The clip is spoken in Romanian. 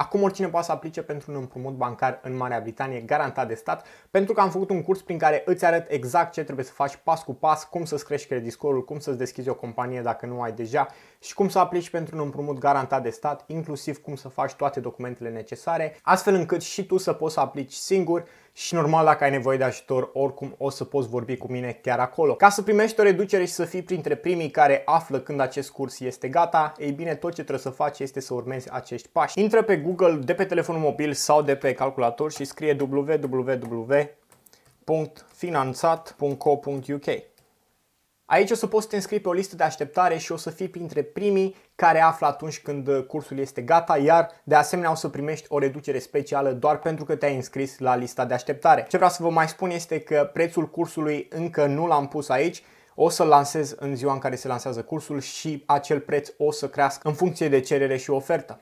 Acum oricine poate să aplice pentru un împrumut bancar în Marea Britanie garantat de stat, pentru că am făcut un curs prin care îți arăt exact ce trebuie să faci pas cu pas, cum să-ți crești credit score cum să-ți deschizi o companie dacă nu ai deja și cum să aplici pentru un împrumut garantat de stat, inclusiv cum să faci toate documentele necesare, astfel încât și tu să poți să aplici singur și normal dacă ai nevoie de ajutor, oricum o să poți vorbi cu mine chiar acolo. Ca să primești o reducere și să fii printre primii care află când acest curs este gata, ei bine, tot ce trebuie să faci este să urmezi acești pași. Intră pe Google de pe telefonul mobil sau de pe calculator și scrie www.finanțat.co.uk Aici o să poți să te înscrii pe o listă de așteptare și o să fii printre primii care află atunci când uh, cursul este gata, iar de asemenea o să primești o reducere specială doar pentru că te-ai înscris la lista de așteptare. Ce vreau să vă mai spun este că prețul cursului încă nu l-am pus aici, o să l lansez în ziua în care se lansează cursul și acel preț o să crească în funcție de cerere și ofertă.